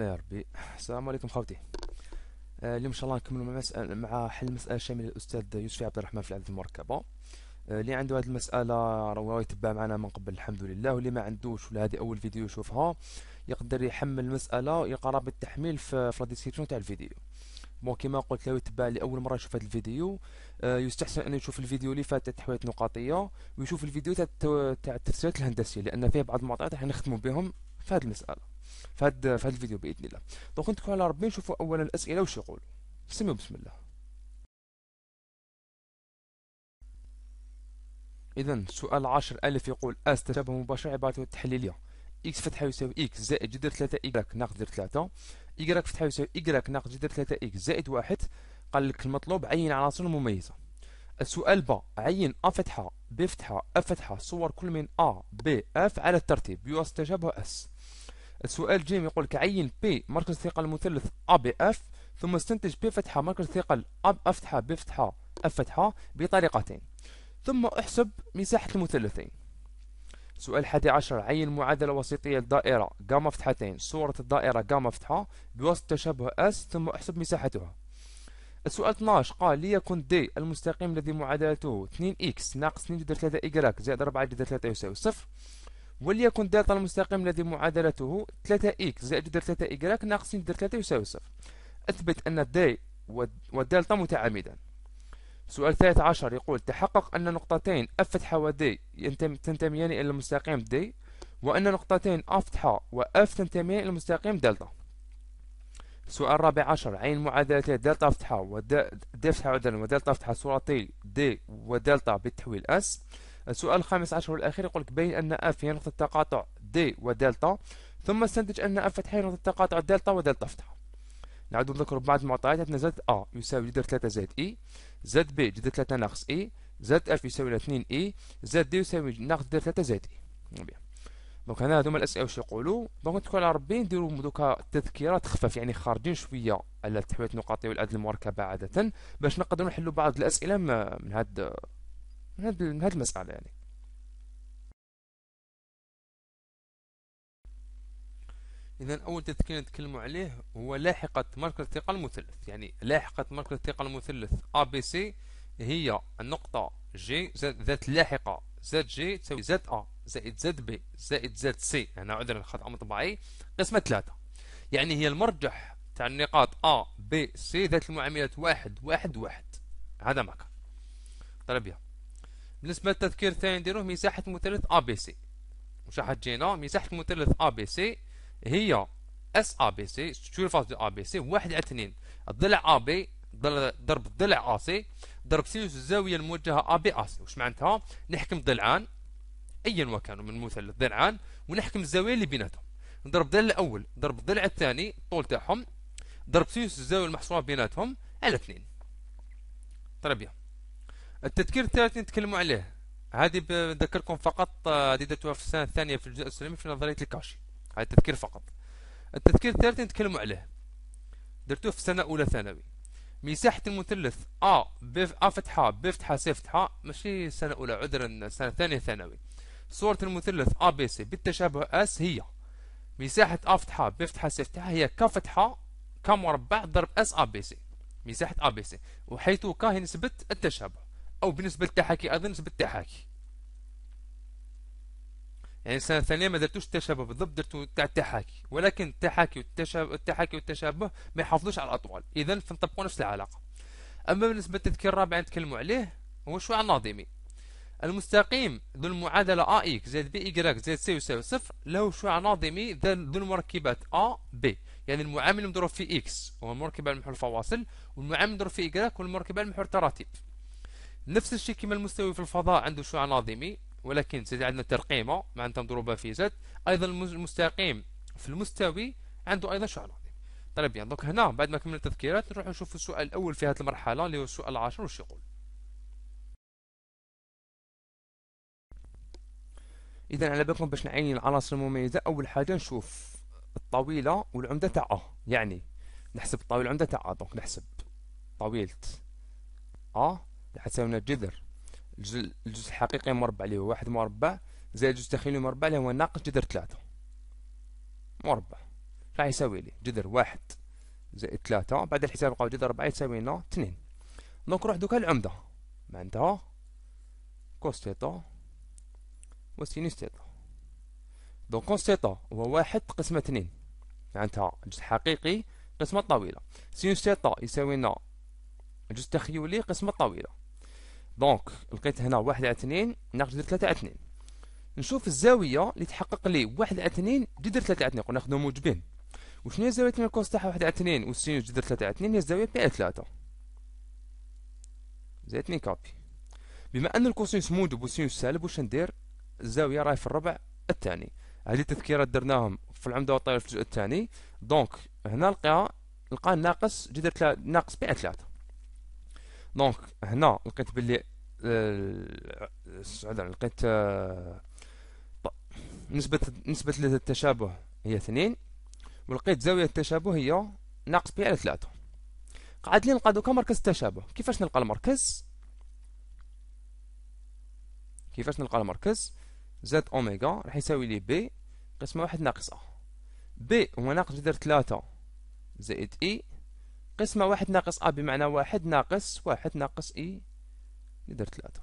الله يا ربي السلام عليكم خوتي آه، اليوم ان شاء الله نكملوا مع, مع حل مساله شامله للاستاذ يوسف عبد الرحمن في العدد المركبه آه، اللي عنده هذه المساله راه يتبع معنا من قبل الحمد لله واللي ما عندوش ولا هذه اول فيديو يشوفها يقدر يحمل المساله يلقى رابط التحميل في لا ديسكريبسيون تاع الفيديو بون كيما قلت لو يتبع لاول مره يشوف هذا الفيديو آه، يستحسن انه يشوف الفيديو اللي فات تاع نقطيه ويشوف الفيديو تاع التفسيرات الهندسيه لان فيه بعض المعطيات راح نخدموا بهم في هذه المساله في هذا الفيديو باذن الله دونك نتكلوا على ربي نشوفوا اولا الاسئله واش يقولوا سميو بسم الله اذا سؤال عشر ألف يقول اس تشابه مباشر عباره التحليليه اكس فتحه يساوي اكس زائد جذر 3 y ناقص جذر 3 y فتحه يساوي y ناقص جذر 3 x زائد واحد قال لك المطلوب عين عناصر مميزه السؤال ب عين ا فتحه ب فتحه اف فتحه صور كل من ا ب اف على الترتيب يوصل تشابه اس السؤال جيم يقول لك عين بي مركز ثقل المثلث أ ب اف ثم استنتج بي فتحة مركز ثقل أ ب فتحة ب فتحة اف فتحة بطريقتين ثم احسب مساحة المثلثين سؤال 11 عين معادلة وسيطية لدائرة جاما فتحتين صورة الدائرة جاما فتحة بواسطة تشابه اس ثم احسب مساحتها السؤال 12 قال ليكن دي المستقيم الذي معادلته 2 اكس ناقص 2 جذر 3y زائد 4 جذر 3 يساوي صفر وليكن الدلتا المستقيم الذي معادلته 3x زائد ندير 3y ناقص ندير 3 يساوي صفر أثبت أن د والدلتا متعامدان سؤال 13 يقول تحقق أن نقطتين F فتحة و D تنتميان إلى المستقيم D وأن نقطتين A فتحة و F تنتميان إلى المستقيم دلتا سؤال 14 عين معادلتي دلتا فتحة و د فتحة عدن ودلتا فتحة صورتي D ودلتا بالتحويل اس السؤال الخامس عشر والأخير يقول لك بين أن اف هي نقطة تقاطع دي ودلتا ثم استنتج أن اف فتحة هي نقطة تقاطع دلتا ودلتا فتحة نعود نذكر بعض المعطيات عندنا زد أ يساوي جذر ثلاثة زائد إي زد بي جذر ثلاثة ناقص إي زد اف يساوي اثنين إي زد دي يساوي ناقص جذر ثلاثة زائد إي دونك هنا هذوما الأسئلة واش يقولوا دونك تكون على ربي نديرو دوكا تذكيرات خفاف يعني خارجين شوية على التحويلات النقطية والعدد المركبة عادة باش نقدروا نحلوا بعض الأسئلة من هاد من هذه المسألة يعني إذا أول تذكير نتكلم عليه هو لاحقة مركز الثقة المثلث يعني لاحقة مركز الثقة المثلث ABC هي النقطة G ذات لاحقة زد جي تساوي زد أ زائد زد بي زائد زد سي هنا عذرا خط أمر طبيعي قسمة ثلاثة يعني هي المرجح تاع النقاط أ بي سي ذات المعاملات واحد واحد واحد هذا ما كان طلبيه بالنسبة للتذكير الثاني نديروه مساحة مثلث ABC وش واش راح تجينا مساحة مثلث ABC هي اس ABC سي شو الفاصل ديال ABC سي واحد على اثنين الضلع AB ضرب الضلع AC ضرب سينوس الزاوية الموجهة أ بي وش واش معناتها نحكم ضلعان أيا وكانوا من مثلث ضلعان ونحكم الزاوية اللي بيناتهم نضرب الضلع الأول ضرب الضلع الثاني الطول تاعهم ضرب سينوس الزاوية المحصورة بيناتهم على اثنين تربيه طيب، التذكير الثالث نتكلموا عليه هذه بذكركم فقط آه، هذه درتوها في السنه الثانيه في الجزء السلمي في نظريه الكاشي هذا التذكير فقط التذكير الثالث نتكلموا عليه درتوه في السنه الاولى ثانوي مساحه المثلث ا ب ا فتحه ب فتحه س فتحه ماشي سنه اولى عذرا سنه ثانيه ثانوي صوره المثلث ا بي سي بالتشابه اس هي مساحه ا فتحه ب فتحه س فتحه هي ك فتحه ك مربع ضرب اس ا بي سي مساحه ا بي سي وحيث ك هي نسبه التشابه أو بالنسبة للتحاكي أيضا بالنسبة للتحاكي يعني السنة الثانية ما درتوش التشابه بالضبط درتو تاع التحاكي ولكن التحاكي والتشابه التحاكي والتشابه ما يحافظوش على الأطوال إذا فنطبقوا نفس العلاقة أما بالنسبة للتذكير الرابع نتكلموا عليه هو شعاع ناظمي المستقيم ذو المعادلة AX زائد بي زائد سي يساوي صفر له شعاع ناظمي ذو المركبات أ بي يعني المعامل المضروب في X هو المركبة المحور الفواصل والمعامل المضروب في Y هو المركبة المحور التراتيب نفس الشيء كما المستوي في الفضاء عنده شعاع ناظمي ولكن سيدي عندنا ترقيمة معناتها مضروبة في زد أيضا المستقيم في المستوي عنده أيضا شعاع ناظمي طيب بيان دونك هنا بعد ما كملنا التذكيرات نروح نشوف السؤال الأول في هذه المرحلة اللي هو السؤال العاشر وش يقول إذا على بالكم باش نعين العناصر المميزة أول حاجة نشوف الطويله والعمدة تاع ا يعني نحسب الطويله والعمدة تاع ا دونك نحسب طويله أ حتى الجذر جذر الجزء الحقيقي مربع اللي هو واحد مربع زائد الجزء التخيلي مربع اللي هو ناقص جذر ثلاثة مربع راح يساوي لي جذر واحد زائد ثلاثة بعد الحساب بقاو جذر ربعة يساوي لنا اثنين دونك نروح دوكا العمدة معنتها كوس تيتا وسينوس تيتا دونك كوس تيتا هو واحد قسمة اثنين معنتها الجزء الحقيقي قسمة طويلة سينوس تيتا يساوي لنا الجزء التخيلي قسمة طويلة دونك لقيت هنا واحد على اثنين ناقص جدر ثلاثة على اثنين نشوف الزاوية اللي تحقق لي واحد على اثنين جدر ثلاثة على اثنين قلنا ناخدو موجبين وشنو هي زاوية الكوس تاعها واحد على اثنين والسينوس جدر ثلاثة على اثنين هي الزاوية بي على ثلاثة زائد كابي بما أن الكوسينوس موجب والسينوس سالب واش ندير الزاوية راهي في الربع الثاني هذه التذكيرة درناهم في العمدة والطائرة في الجزء الثاني دونك هنا لقاها لقى ناقص جدر ناقص بي على ثلاثة دونك هنا لقيت بلي عذرا لقيت آه، نسبة نسبة التشابه هي اثنين ولقيت زاوية التشابه هي ناقص بي على ثلاثة قعد لي نلقى دوكا مركز التشابه كيفاش نلقى المركز كيفاش نلقى المركز زاد اوميغا راح يساوي لي بي قسمة واحد ناقص ا بي هو ناقص جذر ثلاثة زائد اي e، قسمة واحد ناقص ا بمعنى واحد ناقص واحد ناقص اي e. يدير ثلاثة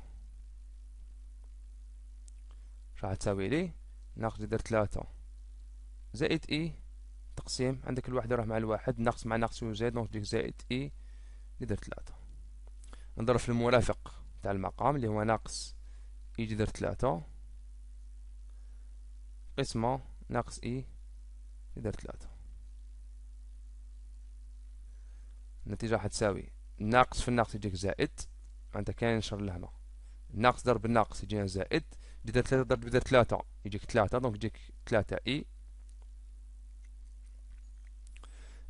راح تساوي لي ناقص يدير ثلاثة زائد اي e، تقسيم عندك الوحده راح مع الواحد ناقص مع ناقص يزيد دونك ديك زائد اي e، يدير ثلاثة نضرب في المرافق تاع المقام اللي هو ناقص اي e جذر ثلاثة قسمة ناقص اي يدير ثلاثة النتيجة راح تساوي ناقص في الناقص يجيك زائد عندها كاين شر لهنا ناقص ضرب الناقص يجينا زائد جدة ثلاثة ضرب جدة ثلاثة يجيك ثلاثة دونك يجيك ثلاثة اي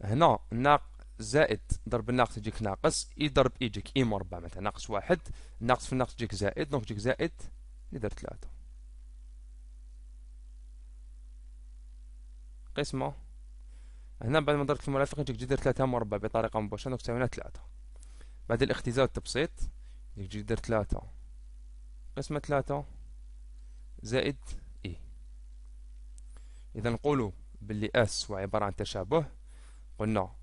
هنا ناق زائد ضرب الناقص يجيك ناقص اي ضرب اي يجيك اي مربع مثلا ناقص واحد ناقص في الناقص يجيك زائد دونك يجيك زائد يدير ثلاثة قسمة هنا بعد ما ضربت المرافق يجيك جدر ثلاثة مربع بطريقة مباشرة دونك تساوينا ثلاثة بعد الاختزال والتبسيط ديك ثلاثة قسمة ثلاثة زائد اي e. اذا نقولوا باللي اس هو عبارة عن تشابه قلنا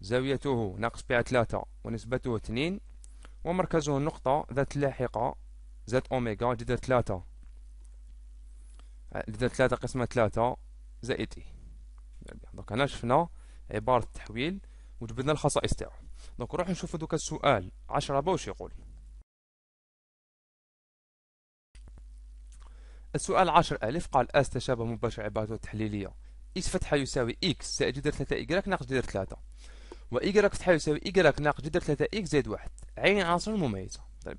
زاويته ناقص بها ثلاثة ونسبته اثنين ومركزه النقطة ذات لاحقة ذات أوميغا جدر ثلاثة جدر ثلاثة قسمة ثلاثة زائد إي e. دونك هنا شفنا عبارة التحويل وجبدنا الخصائص تاعو دونك نروح نشوفو دوكا السؤال عشرة با واش يقول السؤال ألف قال اس تشابه مباشر عبارته التحليليه اكس فتحه يساوي اكس زائد جذر 3 إيكغاك ناقص جذر 3 وإيكغاك فتحه يساوي إيكغاك ناقص جذر 3 اكس زائد 1 عين عناصر مميزه طيب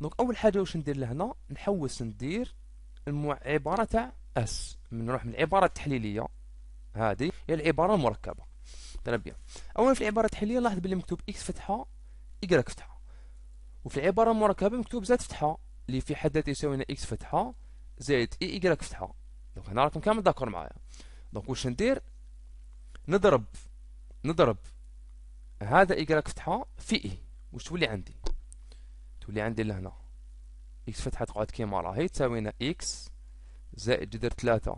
دونك اول حاجه واش ندير لهنا نحوس ندير العباره تاع اس نروح من العباره التحليليه هذه هي العباره المركبه طيب اولا في العباره التحليليه لاحظ بلي مكتوب اكس فتحه إيكغاك فتحه وفي العباره المركبه مكتوب زائد فتحه اللي في حد ذاته يساوينا اكس فتحه زائد اي ايكغيك فتحه دونك هنا راكم كامل داكور معايا دونك واش ندير نضرب نضرب هذا ايكغيك فتحه في اي واش تولي عندي تولي عندي لهنا اكس فتحه تقعد كيما راهي تساوينا اكس زائد جذر ثلاثة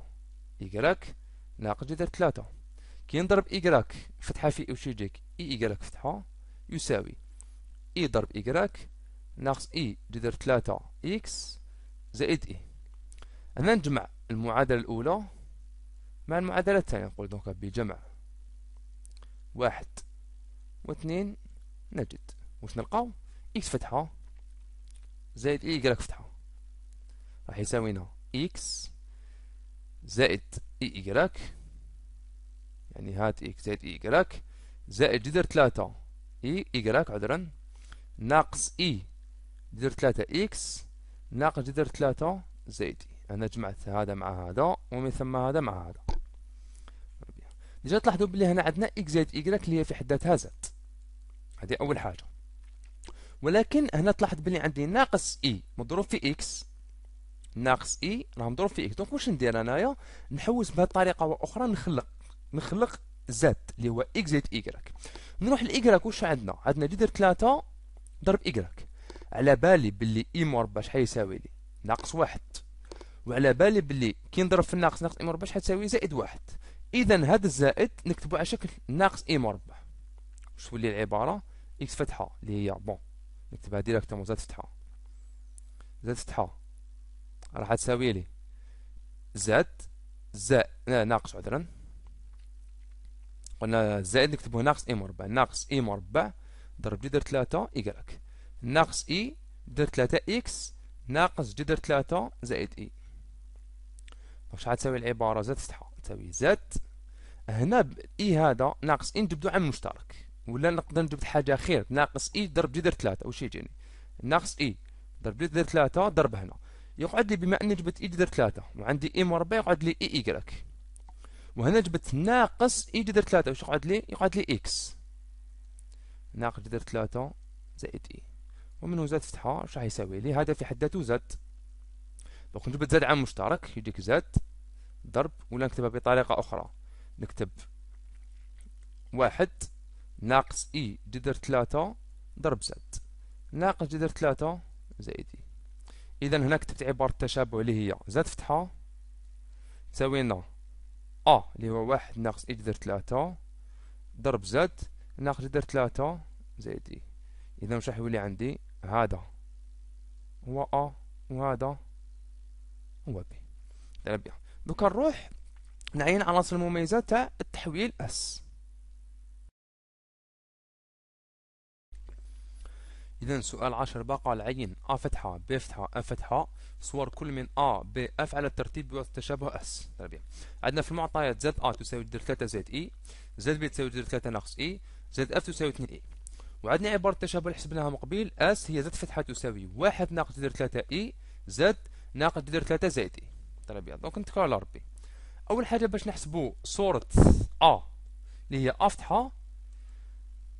إيكغيك ناقص جذر ثلاثة كي نضرب إيكغيك فتحة في اي واش يجيك إي إيكغيك فتحة يساوي إي ضرب إيكغيك ناقص إي جذر ثلاثة إكس زائد إي نجمع المعادلة الأولى مع المعادلة الثانية نقول دونك بجمع واحد واثنين نجد واش نلقاو إكس فتحة زائد إي إيكغاك فتحة راح يساوينا إكس زائد إي إيكغاك يعني هات إكس زائد إي إيكغاك زائد جذر ثلاثة إي إيكغاك عذرا ناقص إي جذر ثلاثة إكس ناقص جذر ثلاثة زائد إي هنا جمعت هذا مع هذا ومن ثم هذا مع هذا ديجا تلاحظوا بلي هنا عندنا اكس زائد ايكغيك اللي هي في حد ذاتها زد هذه اول حاجه ولكن هنا تلاحظ بلي عندي ناقص اي مضروب في اكس ناقص اي راه مضروب في اكس دونك واش ندير انايا نحوس بهذه الطريقه واخرى نخلق نخلق زد اللي هو اكس زائد ايكغيك نروح لايكغيك واش عندنا عندنا جذر 3 ضرب ايكغيك على بالي بلي اي مربع شحال يساوي لي ناقص واحد وعلى بالي بلي كي نضرب في الناقص ناقص اي مربع شحال تساوي زائد واحد اذا هذا الزائد نكتبه على شكل ناقص اي مربع واش تولي العباره اكس فتحه اللي هي بون نكتبها ديريكتومون زائد فتحه زائد فتحه راح تساوي لي زائد زائد ناقص عذرا قلنا زائد نكتبه ناقص اي مربع ناقص اي مربع ضرب جذر 3 يكرك ناقص اي جذر 3 اكس ناقص جذر 3 زائد اي واش غتساوي العباره زد سطحه تساوي زد هنا اي هذا ناقص اي نجبدو عامل مشترك ولا نقدر نجبد حاجه خير ناقص اي ضرب جذر 3 واش يجيني ناقص اي ضرب جذر 3 ضرب هنا يقعد لي بما اني جبت اي جذر 3 وعندي اي مربع يقعد لي اي ايكراك وهنا جبت ناقص اي جذر 3 واش يقعد لي يقعد لي اكس ناقص جذر 3 زائد اي ومنه زاد فتحه واش راح يساوي لي هذا في حد ذاته زاد دونك نجبد زاد عام مشترك يجيك زاد ضرب ولا نكتبها بطريقة أخرى نكتب واحد ناقص إي e جذر ثلاثة ضرب زاد ناقص جذر ثلاثة زائد إي e. إذا هنا كتبت عبارة التشابه اللي هي زاد فتحة تساوينا ا أ اللي هو واحد ناقص إي e جذر ثلاثة ضرب زاد ناقص جذر ثلاثة زائد إي إذا واش راح يولي عندي هذا هو أ وهذا هو بي طلع بها دوكا نروح نعين عناصر المميزة تاع التحويل اس إذا سؤال عشر بقى العين أ فتحة ب فتحة أ فتحة صور كل من أ ب أف على الترتيب بواسطة تشابه أس تربيع عندنا في المعطيات زد أ تساوي جذر 3 زد إي زد بي تساوي جذر 3 ناقص إي زد أف تساوي 2 إي وعندنا عبارة التشابه اللي حسبناها من قبيل أس هي زد فتحة تساوي واحد ناقص جذر 3 إي زد ناقص جذر 3 زائد اي طلبي دونك نتكلم على ربي اول حاجه باش نحسبوا صوره ا اللي هي ا فتحه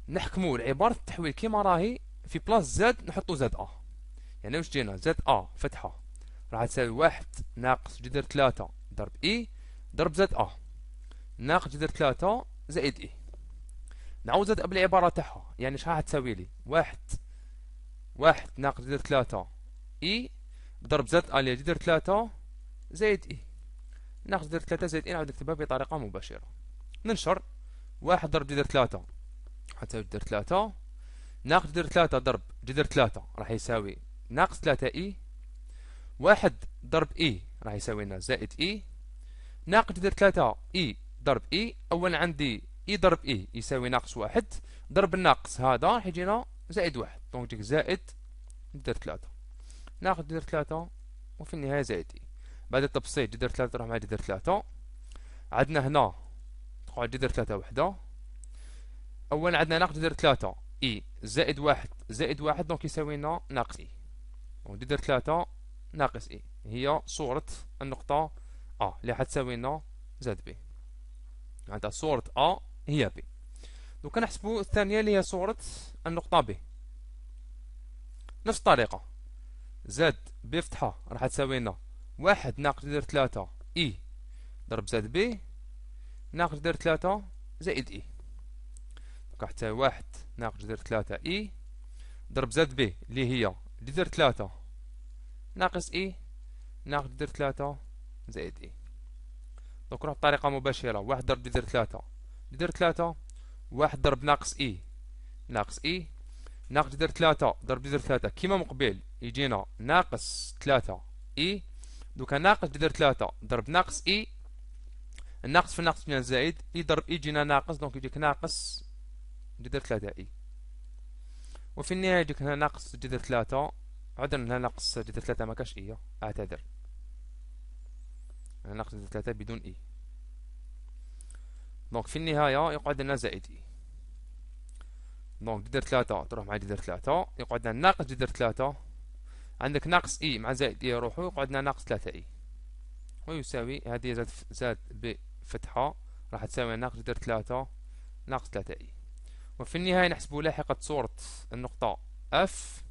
نحكموا العباره التحويل كيما راهي في بلاس زاد نحطوا زاد ا يعني واش جينا زاد ا فتحه راح تساوي واحد ناقص جذر 3 ضرب اي e ضرب زاد ا ناقص جذر 3 زائد اي e. نعاود زاد بالعباره تاعها يعني شحال تساوي لي واحد واحد ناقص جذر 3 اي e ضرب زد الي جذر ثلاثة زائد اي ناخذ جذر ثلاثة زائد اي نعاود نكتبها بطريقة مباشرة ننشر واحد ضرب جذر ثلاثة حتى جذر ثلاثة ناقص جذر ثلاثة ضرب جذر ثلاثة راح يساوي ناقص ثلاثة اي واحد ضرب اي راح يساوي لنا زائد اي ناقص جذر ثلاثة اي ضرب اي أولا عندي اي ضرب اي يساوي ناقص واحد ضرب الناقص هذا راح يجينا زائد واحد دونك طيب، زائد جذر ثلاثة ناخد جذر ثلاثة وفي النهاية زائد اي بعد التبسيط جذر ثلاثة تروح مع جذر ثلاثة عندنا هنا تقعد جذر ثلاثة وحدة أولا عندنا ناخذ جذر ثلاثة اي زائد واحد زائد واحد دونك يساوي لنا ناقص اي جذر ثلاثة ناقص اي هي صورة النقطة ا اللي حتساوي لنا زائد بي معناتها صورة ا هي بي دوكا نحسبو الثانية اللي هي صورة النقطة بي نفس الطريقة زد بفتحة راح تساوي لنا واحد ناقص يدير ثلاثة اي e. ضرب زد بي ناقص يدير ثلاثة زائد اي e. راح تساوي واحد ناقص يدير ثلاثة اي e. ضرب زد بي اللي هي يدير ثلاثة ناقص اي ناقص يدير ثلاثة زائد اي دونك نروح بطريقة مباشرة واحد ضرب يدير ثلاثة يدير ثلاثة واحد ضرب ناقص اي ناقص اي ناقص جذر ثلاثة ضرب جذر ثلاثة كيما مقبل يجينا ناقص ثلاثة إي e. دوكا ناقص جذر ثلاثة ضرب ناقص إي e. الناقص في الناقص مئة الزائد إي e ضرب إي جينا ناقص دونك يجيك ناقص جذر ثلاثة إي وفي النهاية يجيك هنا ناقص جذر ثلاثة عذرا هنا ناقص جذر ثلاثة مكانش إي أعتذر هنا ناقص جذر ثلاثة بدون إي دونك في النهاية يقعد لنا زائد إي دونك جدر ثلاثة تروح مع جدر ثلاثة يقعد لنا ناقص جدر ثلاثة عندك ناقص اي e مع زائد اي e يروحوا يقعد لنا ناقص ثلاثة اي e. ويساوي هذه زاد زاد ب فتحة راح تساوي ناقص جدر ثلاثة ناقص ثلاثة اي وفي النهاية نحسب لاحقة صورة النقطة اف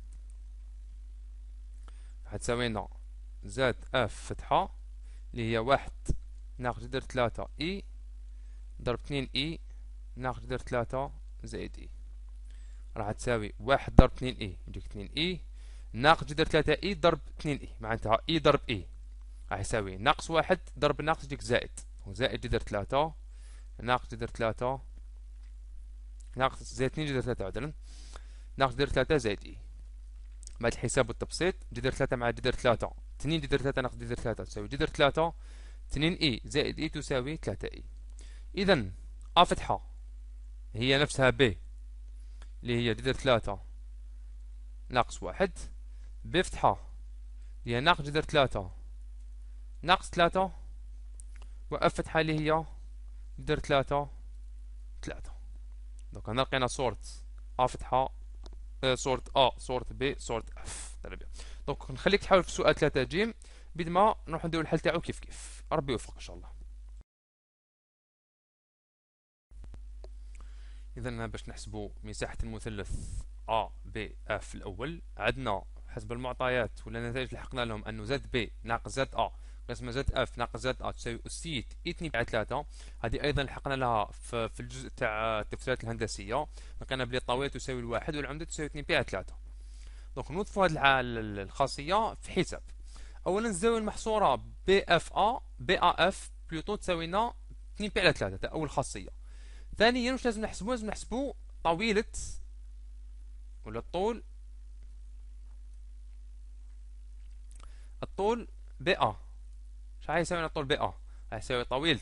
راح تساوي لنا زاد اف فتحة اللي هي واحد ناقص جدر ثلاثة اي ضرب اثنين اي ناقص جدر ثلاثة زائد اي راح تساوي واحد ضرب اثنين اي يجيك اثنين اي ناقص جذر ثلاثة اي ضرب اثنين اي معناتها اي ضرب اي راح يساوي ناقص واحد ضرب ناقص يجيك زائد وزائد جذر ثلاثة ناقص جذر ثلاثة ناقص زائد اثنين جذر ثلاثة عدلا ناقص جذر ثلاثة زائد اي بعد الحساب والتبسيط جذر ثلاثة مع جذر ثلاثة اثنين جذر ثلاثة ناقص جذر ثلاثة تساوي جذر ثلاثة اثنين اي زائد اي تساوي ثلاثة اي اذا ا فتحة هي نفسها ب اللي هي جذر ثلاثة ناقص واحد بفتحة اللي هي ناقص جذر ثلاثة ناقص ثلاثة وأفتحة اللي هي جذر ثلاثة ثلاثة دونك هنا لقينا صورة أ فتحة آه، صورة أ صورة بي صورة أف طيب. دونك نخليك تحاول في سؤال ثلاثة جيم بدما نروح نديرو الحل تاعو كيف كيف ربي يوفقك إن شاء الله اذا باش نحسبوا مساحه المثلث ا ب اف الاول عندنا حسب المعطيات ولا النتائج اللي حقنا لهم انه زد ب ناقص زد ا قسمة زد اف ناقص زد ا تساوي اسية اثنين على ثلاثة هذه ايضا لحقنا لها في الجزء تاع التفسيرات الهندسية لقينا بلي الطاولة تساوي الواحد والعمدة تساوي اثنين بي على ثلاثة دونك نوظفوا هذه الخاصية في حساب اولا الزاوية المحصورة بي اف ا بي ا اف بلوتو تساوينا 2 بي على 3 تاع اول خاصية ثانيا واش لازم نحسبو لازم نحسبو طويلة ولا الطول الطول بي ا شحال يساوي الطول بي ا يساوي طويلة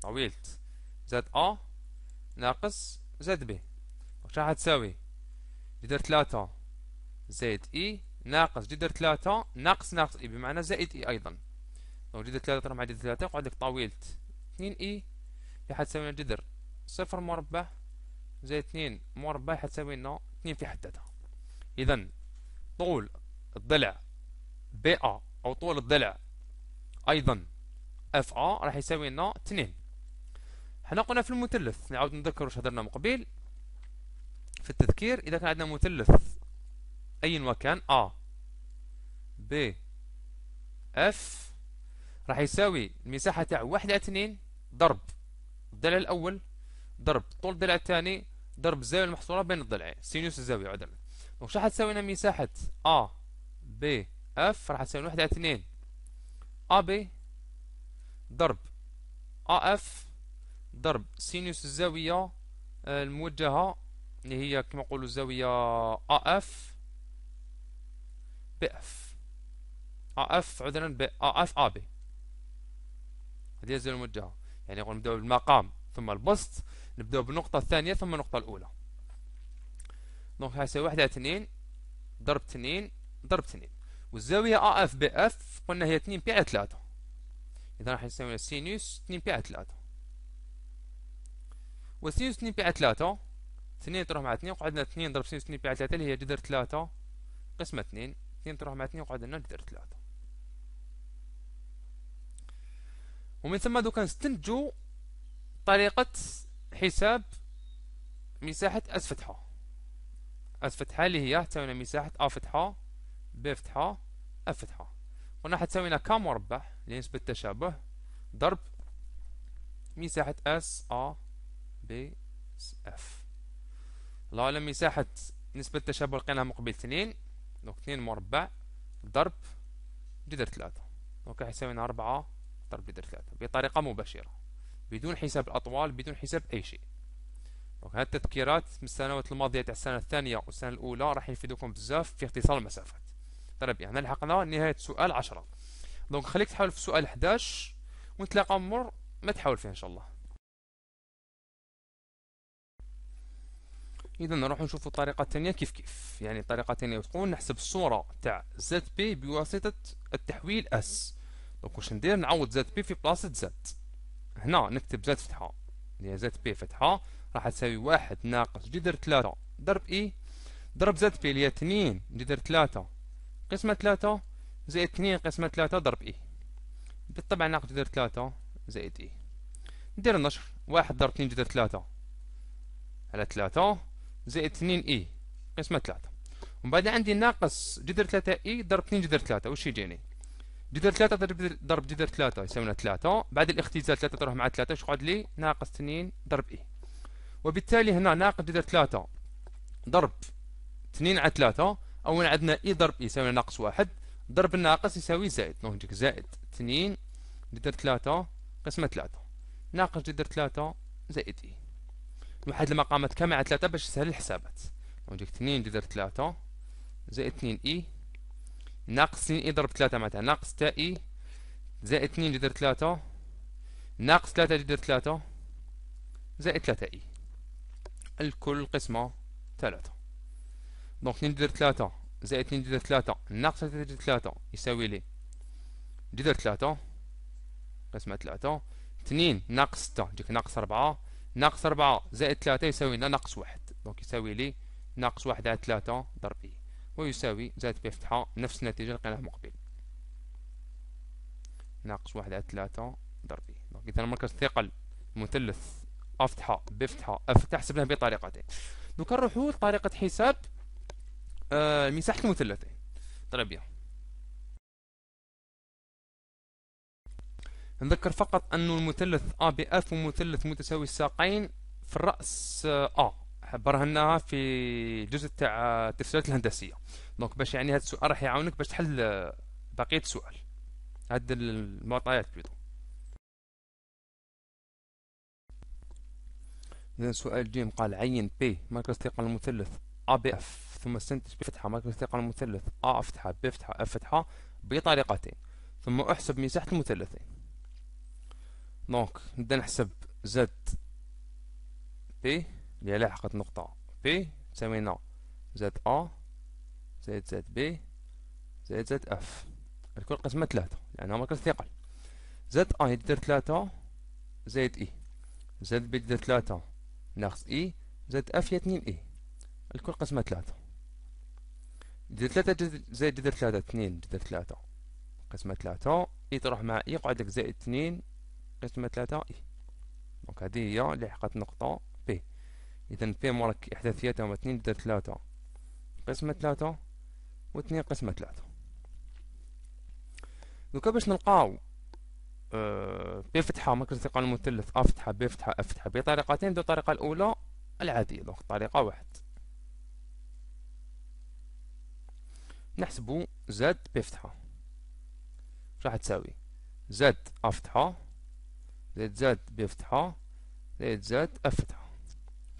طويلة زاد ا ناقص زاد بي راح تساوي جدر ثلاثة زائد اي ناقص جدر ثلاثة ناقص ناقص اي بمعنى زائد اي ايضا دونك جدر ثلاثة مع جدر ثلاثة يقعد لك طويلة اثنين اي حد تساوي الجذر صفر مربع زائد اثنين مربع حتساوي لنا اثنين في حد ذاتها اذا طول الضلع بي ا او طول الضلع ايضا اف ا راح يساوي لنا اثنين حنا قلنا في المثلث نعاود نذكر واش هضرنا من قبيل في التذكير اذا كان عندنا مثلث ايا وكان ا ب اف راح يساوي المساحه تاع واحد على اثنين ضرب الضلع الأول ضرب طول الضلع الثاني ضرب الزاوية المحصورة بين الضلعين سينوس الزاوية عذرا دونك شحال تساوي لنا مساحة أ بي اف راح تساوي وحده على اثنين أ بي ضرب أ اف ضرب سينوس الزاوية آه، الموجهة اللي هي كما نقولوا الزاوية أ اف بي اف أ اف عذرا ب أ اف أ بي هذه الزاوية الموجهة يعني نبداو بالمقام ثم البسط نبداو بالنقطة الثانية ثم النقطة الأولى دونك هسه وحدة اثنين ضرب اثنين ضرب اثنين والزاوية اف باف قلنا هي اثنين بيع ثلاثة إذا راح نسوي سينوس اثنين بيع ثلاثة وسينوس اثنين بيع ثلاثة اثنين تروح مع اثنين وقعدنا اثنين ضرب سينوس اثنين بيع ثلاثة اللي هي جذر ثلاثة قسمة اثنين اثنين تروح مع اثنين وقعدنا جذر ثلاثة ومن ثم دوكا نستنتجو طريقة حساب مساحة أس فتحة أس فتحة اللي هي تساوينا مساحة أ فتحة ب فتحة أف فتحة قلنا حتساوينا ك مربع لنسبة التشابه ضرب مساحة أس أ ب اف الله على مساحة نسبة التشابه لقيناها مقبل اثنين دونك اثنين مربع ضرب جذر ثلاثة دونك حيساوينا ربعة ضرب بدر ثلاثة بطريقة مباشرة بدون حساب الأطوال بدون حساب أي شيء هذه التذكيرات من السنوات الماضية تاع السنة الثانية والسنة الأولى راح يفيدوكم بزاف في اختصار المسافات طيب هنا يعني لحقنا نهاية سؤال 10 دونك خليك تحاول في سؤال 11 ونتلاقى مر ما تحاول فيه إن شاء الله اذا نروح نشوف الطريقه الثانيه كيف كيف يعني الطريقه الثانيه تقول نحسب الصوره تاع زد بي بواسطه التحويل اس دونك واش ندير نعوض زد بي في بلاصة زد هنا نكتب زد فتحة اللي هي زد بي فتحة راح تساوي واحد ناقص جدر تلاتة ضرب اي ضرب زد بي اللي هي اثنين جدر تلاتة قسمة تلاتة زائد اثنين قسمة تلاتة ضرب اي بالطبع ناقص جدر تلاتة زائد اي ندير النشر واحد ضرب اثنين جدر تلاتة على تلاتة زائد اثنين اي قسمة تلاتة ومن بعد عندي ناقص جدر تلاتة اي ضرب اثنين جدر تلاتة واش يجيني جذر 3 ضرب ضرب جذر 3 يساوينا 3 بعد الاختزال 3 تروح مع 3 شو قعد لي ناقص 2 ضرب اي وبالتالي هنا ناقص جذر 3 ضرب 2 على 3 اولا عندنا اي ضرب اي يساوي ناقص 1 ضرب الناقص يساوي زائد دونك زائد 2 جذر 3 قسمة 3 ناقص جذر 3 زائد اي نوحد المقامات كامل على 3 باش تسهل الحسابات دونك يجيك 2 جذر 3 زائد 2 اي ناقص سين اي ضرب 3 معناتها ناقص تا اي زائد 2 جذر 3 ناقص 3 جذر 3 زائد 3 اي الكل قسمة 3 دونك 2 جذر 3 زائد 2 جذر 3 ناقص 3 جذر 3 يساوي لي جذر 3 قسمة 3 2 ناقص 6 يجيك ناقص 4 ناقص 4 زائد 3 يساوي لنا ناقص 1 دونك يساوي لي ناقص 1 على 3 ضرب اي ويساوي زائد بي فتحة نفس النتيجة اللي لقيناها مقبل ناقص واحد على ثلاثة ضربي دونك إذا مركز الثقل مثلث أ فتحة ب فتحة أف فتحة بطريقتين دوكا نروحو لطريقة حساب آه مساحة المثلثين طري نذكر فقط أن المثلث أ بأف ومثلث متساوي الساقين في الرأس أ آه، برهناها في جزء تاع التسهيلات الهندسيه دونك باش يعني هذا السؤال راح يعاونك باش تحل بقيه السؤال هاد المعطيات بيضو إذا سؤال جيم قال عين بي مركز ثقل المثلث أ بي اف ثم استنتج بفتحة مركز ثقل المثلث أ فتحة ب فتحة اف فتحة بطريقتين ثم احسب مساحة المثلثين دونك نبدا نحسب زد بي اللي لحقت نقطة بي تساوينا زد أ زائد زد بي زائد زد اف الكل قسمة ثلاثة لأنها يعني مركز ثقل زد أ يدير ثلاثة زائد إي زد بي يدير ثلاثة ناقص إي زد اف هي اثنين إي الكل قسمة ثلاثة جذر ثلاثة زائد جذر ثلاثة اثنين جذر ثلاثة قسمة ثلاثة إي e تروح مع إي e، يقعد لك زائد اثنين قسمة ثلاثة إي e. دونك هذه هي لحقت نقطة إذا بي مارك إحداثياتها هما اثنين بدر ثلاثة قسمة ثلاثة واثنين قسمة ثلاثة دوكا باش نلقاو أه بي فتحة مركز الثقل المثلث أ فتحة بي فتحة أ فتحة بطريقتين دو الطريقة الأولى العادية دونك طريقة واحد نحسبو زاد بي فتحة راح تساوي زاد أ فتحة زاد زاد بي فتحة زاد زاد أ فتحة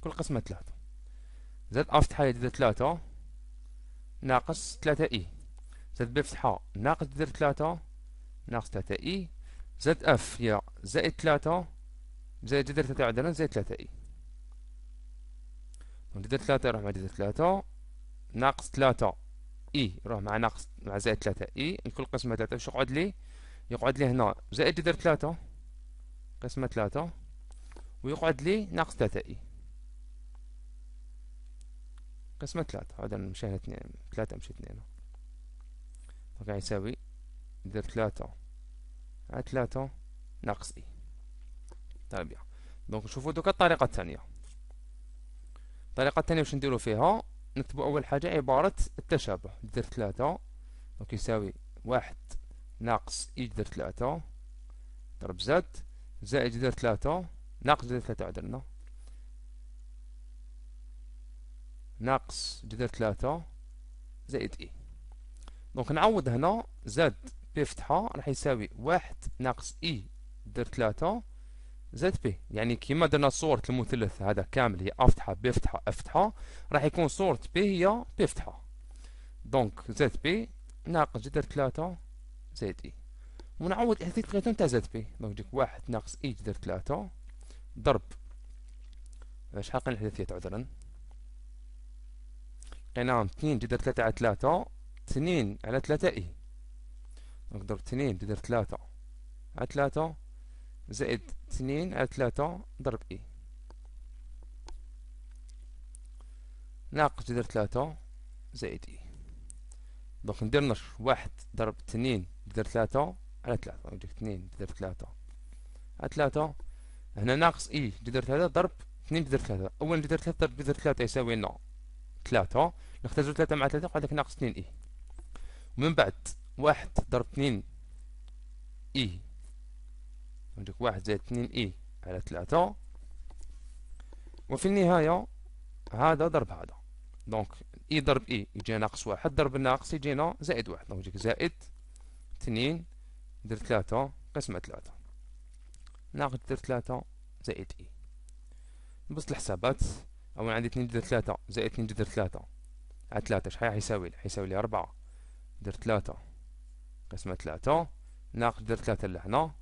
كل قسمة ثلاثة زد أ فتحة جذر ثلاثة ناقص ثلاثة إي زد ب ناقص جذر ثلاثة ناقص ثلاثة إي زد أف هي زائد ثلاثة زائد جذر ثلاثة عدلا زائد ثلاثة إي جذر ثلاثة يروح مع جذر ثلاثة ناقص ثلاثة إي يروح مع ناقص مع زائد ثلاثة إي كل قسمة ثلاثة واش يقعد لي يقعد لي هنا زائد جذر ثلاثة قسمة ثلاثة ويقعد لي ناقص ثلاثة إي قسمة ثلاثة هذا مشينا اثنين ثلاثة مشي اثنين فقاعد يساوي دير ثلاثة على ثلاثة ناقص اي طيب دونك نشوفو دوكا الطريقة الثانية الطريقة الثانية واش نديرو فيها نكتبو أول حاجة عبارة التشابه ندير ثلاثة دونك يساوي واحد ناقص اي دير ثلاثة ضرب زد زائد دير ثلاثة ناقص جدر ثلاثة عدلنا ناقص جذر ثلاثة زائد اي دونك نعوض هنا زاد بي فتحه راح يساوي واحد ناقص اي جذر ثلاثة زاد بي يعني كيما درنا صورة المثلث هذا كامل هي افتحة بي فتحه افتحة راح يكون صورة بي هي بي فتحه دونك زاد بي ناقص جذر ثلاثة زائد اي ونعوض هذيك تلاتة تاع زاد بي دونك يجيك واحد ناقص اي جذر ثلاثة ضرب شحال قلنا الحداثيات عذرا انا نعم 2 جذر 3 على 3 2 على 3 اي نقدر 2 جذر 3 على 3 زائد 2 على 3 ضرب اي ناقص جذر 3 زائد اي دونك ندير نشر واحد ضرب 2 جذر 3 على 3 نجيك 2 جذر 3 على 3 هنا ناقص اي جذر 3 ضرب 2 جذر 3 اولا جذر 3 ضرب جذر 3 يساوي لنا 3 نختزل ثلاثة مع ثلاثة يقعد لك ناقص اثنين إي ومن بعد واحد ضرب اثنين إي عندك واحد زائد اثنين إي على ثلاثة وفي النهاية هذا ضرب هذا دونك إي ضرب إي يجي ناقص واحد ضرب الناقص يجينا زائد واحد دونك يجيك زائد اثنين دير ثلاثة قسمة ثلاثة ناقص دير ثلاثة زائد إي نبسط الحسابات أولا عندي اثنين دير ثلاثة زائد اثنين دير ثلاثة على 3 شحال حيساوي لي حيساوي لي 4 دير 3 قسمة 3 ناقص دير 3 لهنا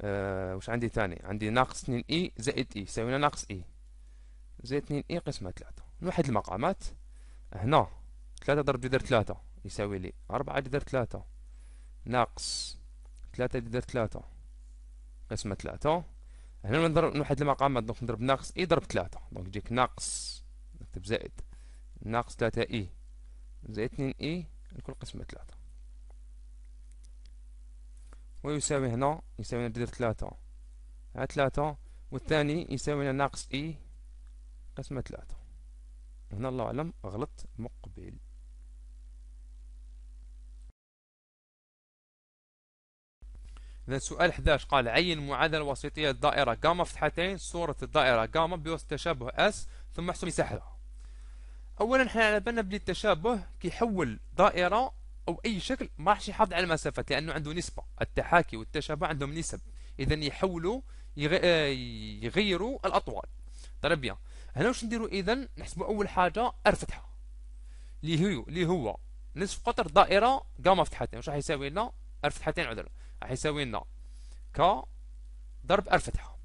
أه واش عندي ثاني عندي ناقص 2 اي زائد اي يساوينا ناقص اي زائد 2 اي قسمة 3 نوحد المقامات هنا 3 ضرب جدر 3 يساوي لي 4 جدر 3 ناقص 3 جدر 3 قسمة 3 هنا نضرب نوحد المقامات دونك نضرب ناقص اي ضرب 3 دونك يجيك ناقص نكتب زائد ناقص تلاتة اي e. زائد اثنين اي e الكل قسمة تلاتة ويساوي هنا يساوي لنا جذر تلاتة على تلاتة والثاني يساوي لنا ناقص اي e قسمة تلاتة هنا الله أعلم غلط مقبل إذا سؤال 11 قال عين المعادلة الوسيطية الدائرة جاما فتحتين صورة الدائرة جاما بوسط تشابه اس ثم احسب مساحتها اولا احنا على بالنا بلي التشابه كيحول دائره او اي شكل ما راحش يحافظ على المسافات لانه عنده نسبه التحاكي والتشابه عندهم نسب اذا يحولوا آه، يغيروا الاطوال طيب بيان هنا واش نديروا اذا نحسبوا اول حاجه ار فتحه اللي هو اللي هو نصف قطر دائره جاما فتحتين واش راح يساوي لنا ار فتحتين عذرا راح يساوي لنا ك ضرب ار فتحه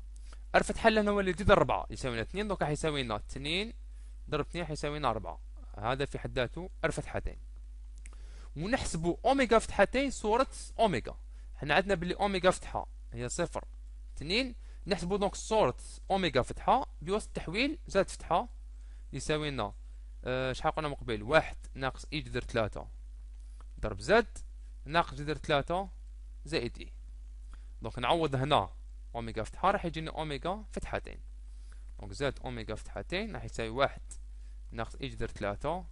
ار فتحه لهنا هو اللي يزيد 4 يساوي لنا 2 دونك راح يساوي لنا 2 ضرب 2 حيساوينا 4 هذا في حد ذاته ار فتحتين ونحسبوا اوميغا فتحتين صورة اوميغا احنا عندنا بلي اوميغا فتحة هي صفر اثنين نحسبوا دونك صورة اوميغا فتحة بوسط التحويل زائد فتحة يساوينا لنا آه، شحال قلنا مقبل واحد ناقص اي جذر ثلاثة ضرب زد ناقص جذر ثلاثة زائد اي دونك نعوض هنا اوميغا فتحة راح يجينا اوميغا فتحتين دونك زائد اوميغا فتحتين راح يساوي واحد ناقص اي درت 3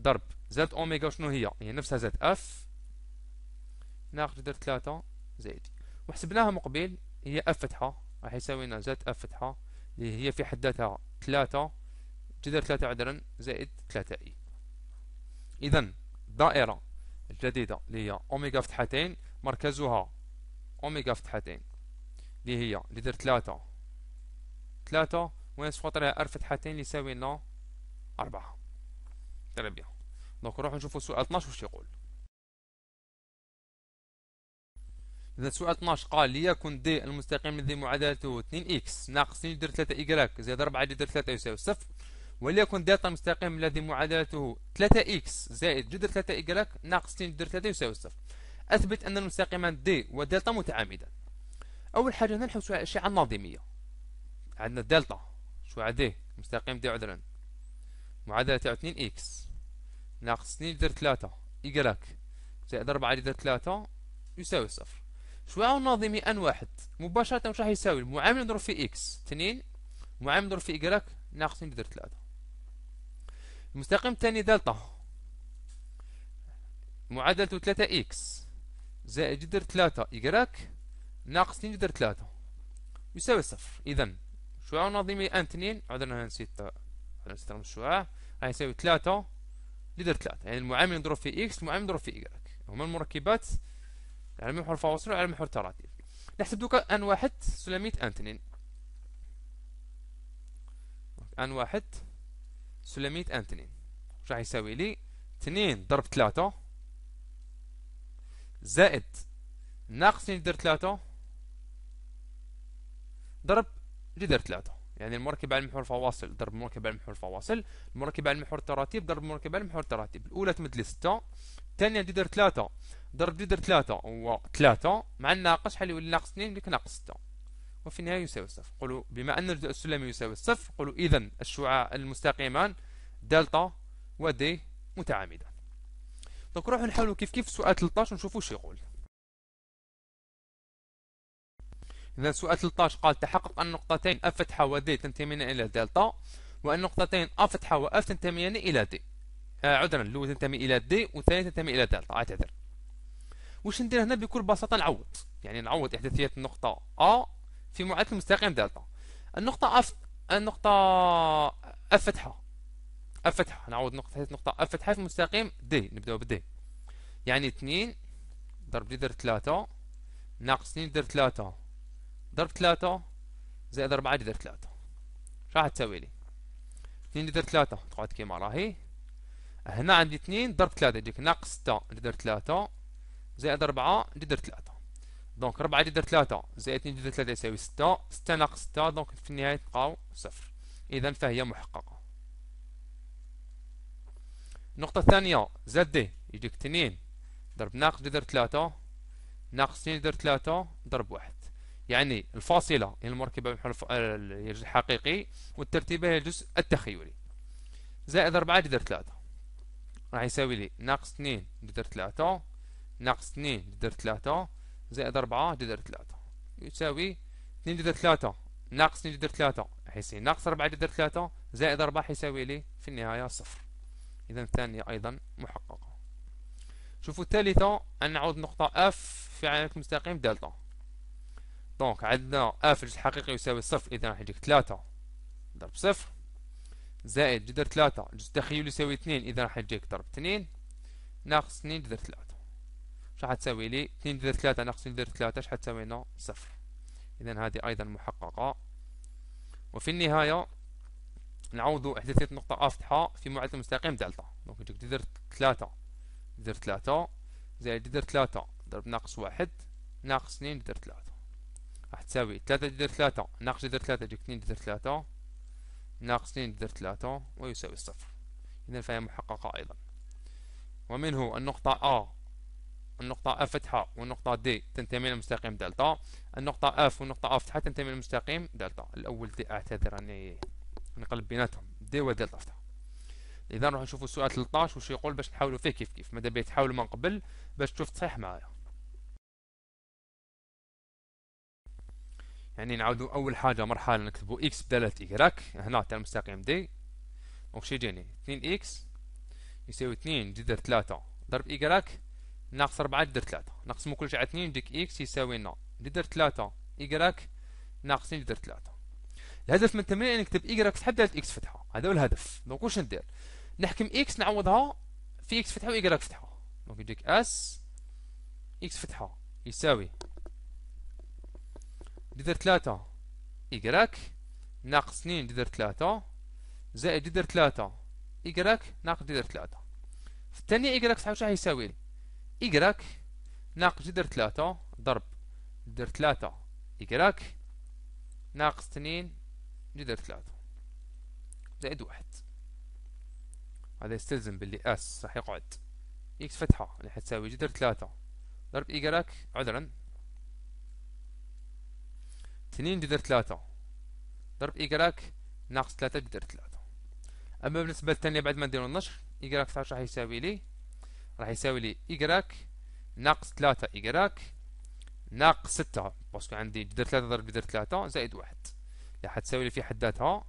ضرب زد أوميغا شنو هي هي يعني نفسها زد أف ناقص درت 3 زائد وحسبناها مقبل هي أف فتحة راح يساوي لنا زد أف فتحة اللي هي في حد ذاتها 3 جذر 3 عذرا زائد 3 إي إذا الدائرة الجديدة اللي هي أوميغا فتحتين مركزها أوميغا فتحتين اللي هي جذر درت 3 3 ونصف خاطرها ار فتحتين يساوي لنا أربعة تلعب دونك نروح نشوفوا سؤال 12 واش يقول إذا سؤال 12 قال لي كون دي المستقيم الذي معادلته 2 اكس ناقص 2 يدير 3 إيكراك زائد 4 يدير 3 يساوي صفر وليكن داتا المستقيم الذي معادلته 3 اكس زائد جذر 3 إيكراك ناقص 2 يدير 3 يساوي صفر أثبت أن المستقيمان دي ودلتا متعامدان أول حاجة هنا نحوسوا على الأشعة الناظمية عندنا دلتا شو دي مستقيم دي عذرا معادلة تاعو 2 اكس ناقص 2 جدر 3 إيكالاك زائد 4 جدر 3 يساوي صفر شو عاون ناظمي ان واحد مباشرة واش راح يساوي المعامل نضرب في اكس 2 معامل نضرب في إيكالاك ناقص 2 جدر 3 المستقيم الثاني دلتا معادلته 3 اكس زائد جدر 3 إيكالاك ناقص 2 جدر 3 يساوي صفر إذا شعاع ناظمي أن 2 عذرا نسيت نسيت رمز الشعاع يساوي 3 لدر 3 يعني المعامل نضرب في اكس المعامل نضرب في ايغريك هما المركبات على محور فواصل وعلى محور تراتب نحسب دوكا ان واحد سلمية ان اثنين ان واحد سلمية ان اثنين واش راح يساوي لي اثنين ضرب ثلاثة زائد ناقص لدر ثلاثة ضرب لدر ثلاثة يعني المركب على المحور فواصل ضرب مركب على المحور فواصل المركب على المحور تراتيب ضرب مركب على المحور تراتيب الاولى تمثل 6 الثانيه ندير 3 ضرب ندير 3 هو 3 مع الناقص حل يولي ناقص 2 يولي ناقص 6 وفي النهايه يساوي الصفر قولوا بما ان الجزء السلمي يساوي الصفر قولوا اذا الشعاع المستقيمان دلتا ودي متعامدان دونك نروحوا نحاولوا كيف كيف سؤال 13 ونشوفوا واش يقول إذا سؤال 13 قال تحقق أن نقطتين أ فتحة و د تنتميان إلى دلتا وأن نقطتين أ فتحة و أف تنتميان إلى د آه عذرا الأولى تنتمي إلى د والثانية تنتمي إلى دلتا أعتذر واش ندير هنا بكل بساطة نعوض يعني نعوض إحداثية النقطة أ في معادلة مستقيم دلتا النقطة أف النقطة أ فتحة أ فتحة نعوض نقطة نقطة أ فتحة في مستقيم دي نبداو بدي يعني 2 ضرب دي درت 3 ناقص 2 درت 3 ضرب 3 زائد 4 جذر 3 شو راح تساوي لي 2 جذر 3 تقعد كيما راهي هنا عندي 2 ضرب 3 يجيك ناقص 6 جذر 3 زائد 4 جذر 3 دونك 4 جذر 3 زائد 2 جذر 3 يساوي 6 6 ناقص 6 دونك في النهاية تلقاو صفر إذا فهي محققة النقطة الثانية زد دي يجيك 2 ضرب ناقص جذر 3 ناقص 2 جذر 3 ضرب 1 يعني الفاصلة يعني المركبة المحور الحقيقي آه، والترتيبة هي الجزء التخيلي زائد أربعة جذر ثلاثة راح يساوي لي ناقص اثنين جذر ثلاثة ناقص اثنين جذر ثلاثة زائد أربعة جذر ثلاثة يساوي اثنين جذر ثلاثة ناقص اثنين جذر ثلاثة راح يصير ناقص أربعة جذر ثلاثة زائد أربعة حيساوي لي في النهاية صفر إذا الثانية أيضا محققة شوفوا الثالثة أن نعود نقطة F في عينة المستقيم دلتا دونك عندنا اف الجزء الحقيقي يساوي صفر اذا راح يجيك ثلاثة ضرب صفر زائد جذر ثلاثة الجزء التخيلي يساوي اثنين اذا راح يجيك ضرب اثنين ناقص اثنين جذر ثلاثة شحال تساوي لي اثنين جذر ثلاثة ناقص اثنين جذر ثلاثة شحال تساوي لنا صفر اذا هذه ايضا محققة وفي النهاية نعوض احداثية نقطة ا فتحة في معادلة مستقيم دلتا دونك يجيك جذر ثلاثة جذر ثلاثة زائد جذر ثلاثة ضرب ناقص واحد ناقص اثنين جذر ثلاثة راح تساوي تلاتة جذر تلاتة ناقص جذر ثلاثة يجيك اثنين جذر ثلاثة ناقص اثنين جذر تلاتة ويساوي صفر إذا فهي محققة أيضا ومنه النقطة أ النقطة أ فتحة والنقطة د تنتمي للمستقيم دلتا النقطة أف والنقطة أ فتحة تنتمي للمستقيم دلتا الأول دي أعتذر أني نقلب بيناتهم دي ودلتا فتحة إذا نروح نشوفوا السؤال 13 وش يقول باش نحاولوا فيه كيف كيف ماذا بيتحاولوا من قبل باش تشوف تصحيح معايا يعني نعاودو اول حاجه مرحله نكتبو اكس بدلت ايكراك هنا تاع المستقيم دي دونك شي يجيني 2 اكس يساوي 2 جذر 3 ضرب ايكراك ناقص 4 جذر 3 نقسمو كلشي على 2 ديك اكس يساوي لنا جذر 3 ايكراك ناقص جذر 3 الهدف من التمرين نكتب ايكراك في حد اكس فتحه هذا هو الهدف دونك واش ندير نحكم اكس نعوضها في اكس فتحه واكراك فتحه دونك يجيك اس اكس فتحه يساوي جذر ثلاثة إيكراك ناقص اثنين جذر ثلاثة زائد جذر ثلاثة إيكراك ناقص جذر ثلاثة في الثانية إيكراك صحيح شنو يساوي لي؟ ناقص جذر ثلاثة ضرب جذر ثلاثة إيكراك ناقص اثنين جذر ثلاثة زائد واحد هذا يستلزم باللي اس صح يقعد اكس فتحة اللي تساوي جذر ثلاثة ضرب إيكراك عذرا 2 جذر 3 ضرب إيكراك ناقص 3 جذر 3 أما بالنسبة للثانية بعد ما نديرو النشر إيكراك 19 راح يساوي لي راح يساوي لي إيكراك ناقص 3 إيكراك ناقص 6 باسكو عندي جذر 3 ضرب جذر 3 زائد 1 اللي حتساوي لي في حد ذاتها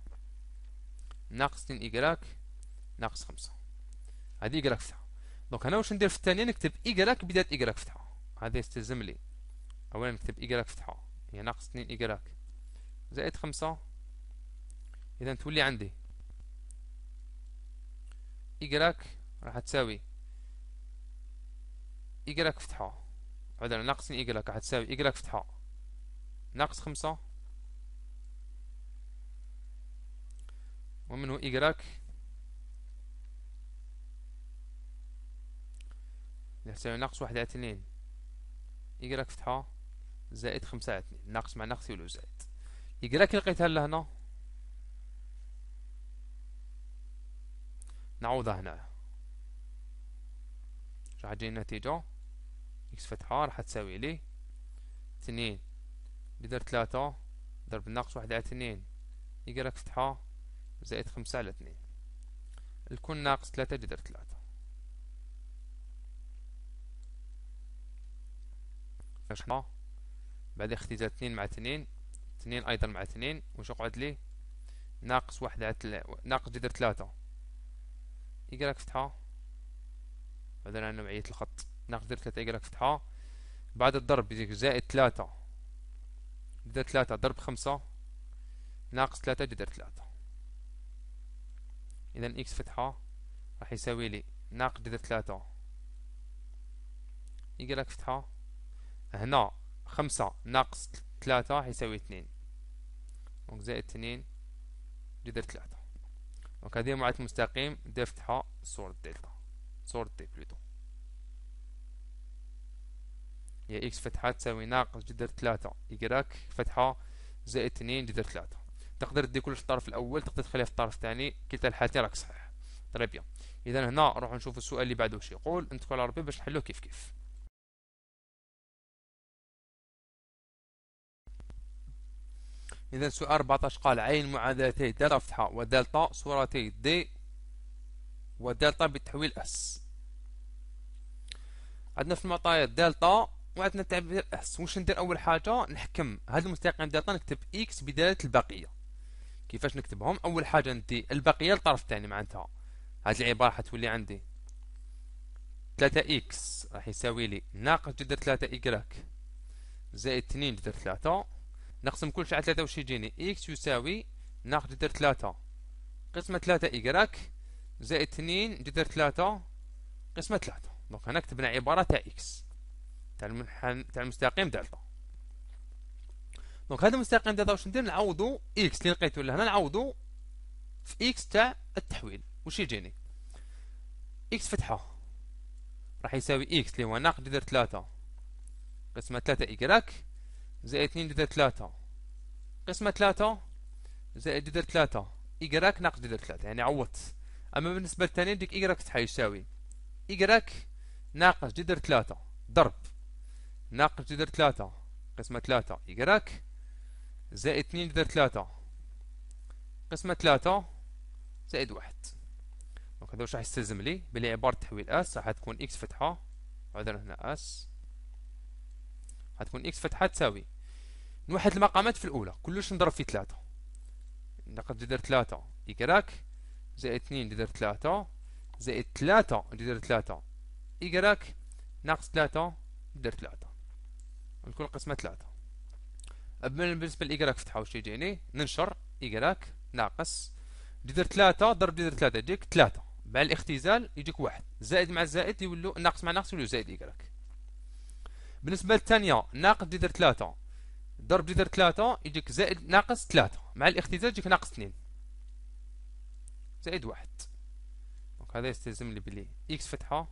ناقص 2 إيكراك ناقص 5 هادي إيكراك فتحة دونك هنا واش ندير في الثانية نكتب إيكراك بداية إيكراك فتحة هذا يستلزم لي أولا نكتب إيكراك فتحة هي يعني ناقص اثنين إيكغاك زائد خمسة إذا تولي عندي إيكغاك راح تساوي إيكغاك فتحة عذرا ناقص اثنين إيكغاك راح تساوي إيكغاك فتحة ناقص خمسة ومنه إيكغاك تساوي ناقص واحد على اثنين إيكغاك فتحة زائد خمسة على اثنين ناقص مع ناقص يولو زائد يقرا كي لقيتها لهنا نعوضها هنا راح تجي النتيجة إكس فتحة راح تساوي لي اثنين بدر ثلاثة ضرب ناقص واحد على تنين يقراك فتحة زائد خمسة على اثنين الكون ناقص ثلاثة جدر تلاتة اش بعد اختزال اثنين مع اثنين اثنين ايضا مع اثنين وش يقعد لي ناقص واحد على تل... ناقص جذر ثلاثة يقلك فتحة بعدين انا نوعية الخط ناقص جذر ثلاثة يقلك فتحة بعد الضرب يجيك زائد ثلاثة جذر ثلاثة ضرب خمسة ناقص ثلاثة جذر ثلاثة اذا اكس فتحة راح يساوي لي ناقص جذر ثلاثة يقلك فتحة هنا خمسة ناقص ثلاثة حيساوي اثنين دونك زائد اثنين جذر ثلاثة دونك هذه معادلة المستقيم د فتحة صورة دلتا صورة دي بلوتو هي اكس فتحة تساوي ناقص جذر ثلاثة إكراك فتحة زائد اثنين جذر ثلاثة تقدر دير كلش في الطرف الأول تقدر تخليها في الطرف الثاني كلتا الحالتين راك صحيح تري بيان إذا هنا نروح نشوف السؤال اللي بعده واش يقول نتكل على ربي باش نحلوه كيف كيف إذا سؤال 14 قال عين معادلتي دال فتحة ودلتا صورتي دي ودلتا بتحويل أس عندنا في المعطيات دلتا وعندنا تعبير أس واش ندير أول حاجة نحكم هاد المستقيم دلتا نكتب إكس بدالة البقية كيفاش نكتبهم أول حاجة ندي البقية للطرف الثاني معناتها هاد العبارة حتولي عندي ثلاثة إكس راح يساوي لي ناقص جدر ثلاثة إكراك زائد اثنين جدر ثلاثة نقسم كل شيء على ثلاثة واش يجيني إكس يساوي ناخد جدر ثلاثة قسمة ثلاثة إكراك زائد اثنين جدر ثلاثة قسمة ثلاثة دونك هنا كتبنا عبارة تاع إكس تاع المنحنى تاع المستقيم دالتا دونك هذا المستقيم دالتا واش ندير نعوضو إكس اللي لقيتو لهنا نعوضو في إكس تاع التحويل واش يجيني إكس فتحة راح يساوي إكس اللي هو ناقص جدر ثلاثة قسمة ثلاثة إكراك زائد 2 جذر 3 قسمة 3 زائد جذر 3 إيكراك ناقص جذر 3 يعني عوضت أما بالنسبة للثاني ديك إيكراك تحا يساوي ناقص جذر 3 ضرب ناقص جذر 3 قسمة 3 إيكراك زائد 2 جذر 3 قسمة 3 زائد 1 دونك هذا واش راح يستلزم لي بلي عبارة تحويل اس راح تكون اكس فتحة عذرا هنا اس غتكون اكس فتحه تساوي نوحد المقامات في الاولى كلش نضرب في 3 نقد دير ثلاثة يكراك زائد اثنين دير 3 زائد ثلاثة دير ثلاثة يكراك ناقص ثلاثة دير 3 نكون قسمة 3 أما بالنسبة لإكراك فتحة واش يجيني ننشر إكراك ناقص دير 3 ضرب دير 3 يجيك 3 مع الاختزال يجيك واحد زائد مع زائد يولو ناقص مع ناقص يولو زائد إكراك بالنسبة للثانية ناقص جذر ثلاثة ضرب جذر ثلاثة يجيك زائد ناقص ثلاثة مع الاختزال يجيك ناقص اثنين زائد واحد دونك هذا يستلزم لي بلي إكس فتحة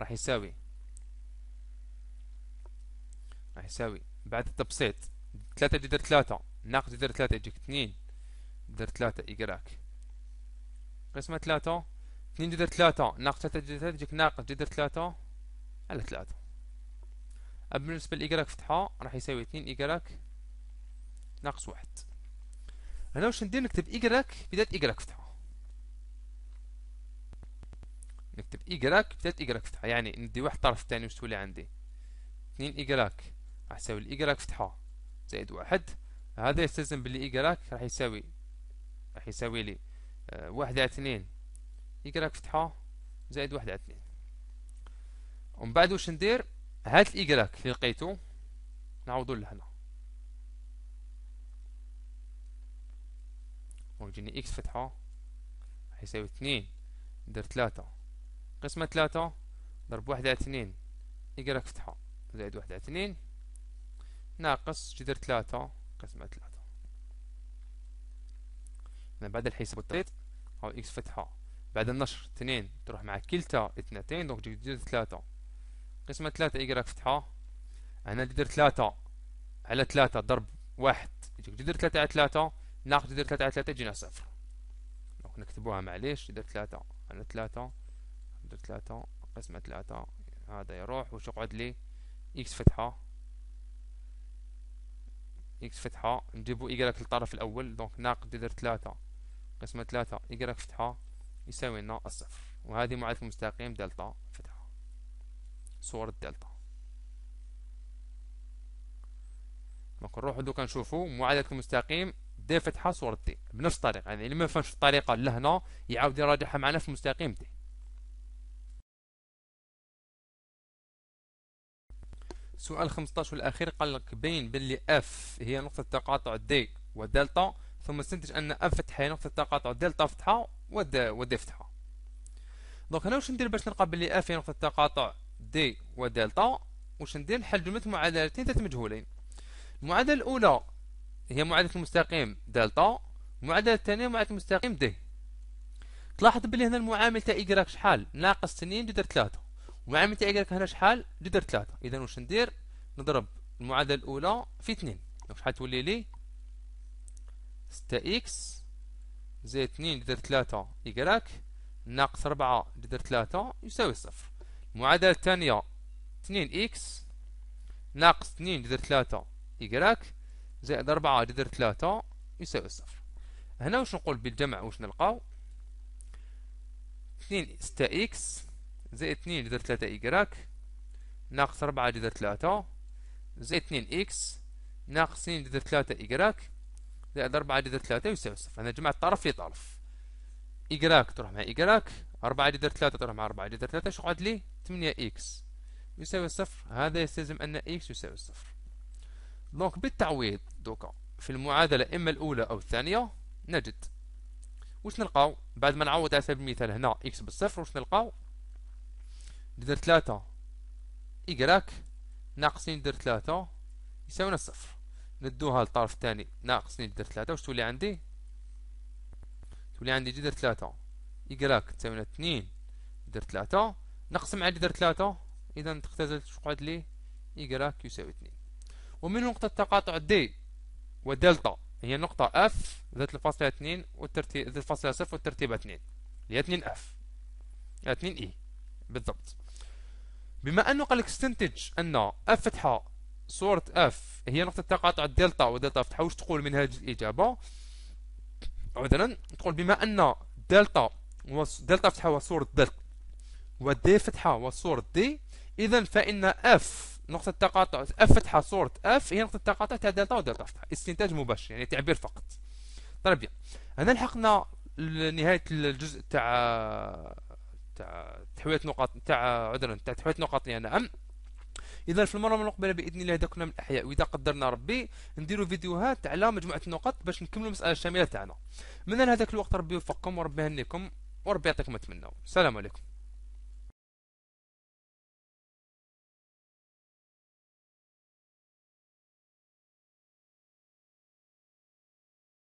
راح يساوي راح يساوي بعد التبسيط ثلاثة جذر ثلاثة ناقص جذر ثلاثة يجيك اثنين جذر ثلاثة إيكراك قسمة ثلاثة اثنين جذر ثلاثة ناقص ثلاثة جذر ثلاثة يجيك ناقص جذر ثلاثة على ثلاثة أما بالنسبة لإيجارك فتحة راح يساوي اثنين إيجارك ناقص واحد هنا واش ندير نكتب إيجارك بدات إيجارك فتحة نكتب إيجارك بدات إيجارك فتحة يعني ندي واحد الطرف الثاني واش تولي عندي اثنين إيجارك راح يساوي الإيجارك فتحة زائد واحد هذا يستلزم باللي إيجارك راح يساوي راح يساوي لي آه، واحد على اثنين إيجارك فتحة زائد واحد على اثنين ومن بعد واش ندير هات الإيكراك اللي لقيتو نعوضو لهنا ويجيني إكس فتحة حيساوي اثنين دير ثلاثة قسمة ثلاثة ضرب واحد على اثنين إيكراك فتحة زائد واحد على اثنين ناقص جدر ثلاثة قسمة ثلاثة من بعد الحساب والتخطيط أو إكس فتحة بعد النشر اثنين تروح مع كلتا اثنتين دونك تجي جدر ثلاثة قسمة ثلاثة إيكغاك فتحة هنا تدير ثلاثة على ثلاثة ضرب واحد يجيك جدر ثلاثة على ثلاثة ناقص جدر ثلاثة على ثلاثة يجينا صفر دونك نكتبوها معليش جدر ثلاثة على ثلاثة جدر ثلاثة قسمة ثلاثة هذا يروح وش يقعد لي إكس فتحة إكس فتحة نجيبو إيكغاك للطرف الأول دونك ناقص جدر ثلاثة قسمة ثلاثة إيكغاك فتحة يساوي لنا الصفر وهذه معادلة المستقيم دلتا فتحة صور الدلتا دونك نروحو دوكا نشوفو معادلة المستقيم د فتحة صورة دي بنفس الطريقة يعني اللي ما فهمش الطريقة لهنا يعاود يراجعها معنا في المستقيم دي سؤال 15 الأخير قال لك بين باللي اف هي نقطة تقاطع دي ودلتا ثم استنتج أن اف فتحة هي نقطة تقاطع دلتا فتحة ود ودي فتحة دونك هنا واش ندير باش نلقى باللي اف هي نقطة تقاطع دي ودلتا واش ندير نحل جملة معادلتين ذات مجهولين المعادلة الأولى هي معادلة المستقيم دلتا المعادلة الثانية معادلة المستقيم دي تلاحظ بلي هنا المعامل تاع إيكغاك شحال ناقص اثنين جدر ثلاثة المعامل تاع إيكغاك هنا شحال جدر ثلاثة إذا واش ندير نضرب المعادلة الأولى في اثنين شحال تولي لي ستة إكس زائد اثنين جدر ثلاثة إيكغاك ناقص ربعة جدر ثلاثة يساوي صفر المعادلة الثانية 2 إكس ناقص 2 جذر 3 إكراك زائد 4 جذر 3 يساوي صفر هنا واش نقول بالجمع واش نلقاو 2 ستة إكس زائد 2 جذر 3 إكراك ناقص 4 جذر 3 زائد 2 إكس ناقص 2 جذر 3 إكراك زائد 4 جذر 3 يساوي صفر أنا جمعت طرف لطرف إكراك تروح مع إكراك 4 جذر 3 طرح مع 4 جذر 3 شو قعد لي 8 اكس يساوي صفر هذا يستلزم ان اكس يساوي صفر دونك بالتعويض دوكا في المعادلة إما الأولى أو الثانية نجد واش نلقاو بعد ما نعوض على سبيل المثال هنا إكس بالصفر واش نلقاو جذر 3 إيكراك ناقصين جذر 3 يساوينا صفر ندوها للطرف الثاني ناقصين جذر 3 واش تولي عندي تولي عندي جذر 3 إيكغاك تساوينا اثنين درت ثلاثة نقسم على درت ثلاثة إذا تختزل تقعد لي إيكغاك يساوي اثنين ومن نقطة تقاطع دي ودلتا هي نقطة اف ذات الفاصلة اثنين والترتيب ذات الفاصلة صفر والترتيب اثنين هي اثنين اف اثنين اي e. بالضبط بما انه قال لك استنتج ان اف فتحة صورة اف هي نقطة تقاطع دلتا ودلتا فتحة واش تقول من هذه الإجابة عذرا تقول بما ان دلتا دلتا فتحة وصورة دل ودي فتحة وصورة دي إذا فإن اف نقطة التقاطع اف فتحة صورة اف هي نقطة التقاطع تاع دلتا ودلتا فتحة استنتاج مباشر يعني تعبير فقط طيب هنا لحقنا لنهاية الجزء تاع تاع تحوية نقاط تاع عذرا تاع تحوية نقاط يعني أم اذا في المره المقبله باذن الله إذا كنا من الاحياء واذا قدرنا ربي نديروا فيديوهات على مجموعه النقط باش نكملوا المساله الشامله تاعنا من هذاك الوقت ربي يوفقكم وربي يهنيكم وربي يعطيكم ما تمنوا السلام عليكم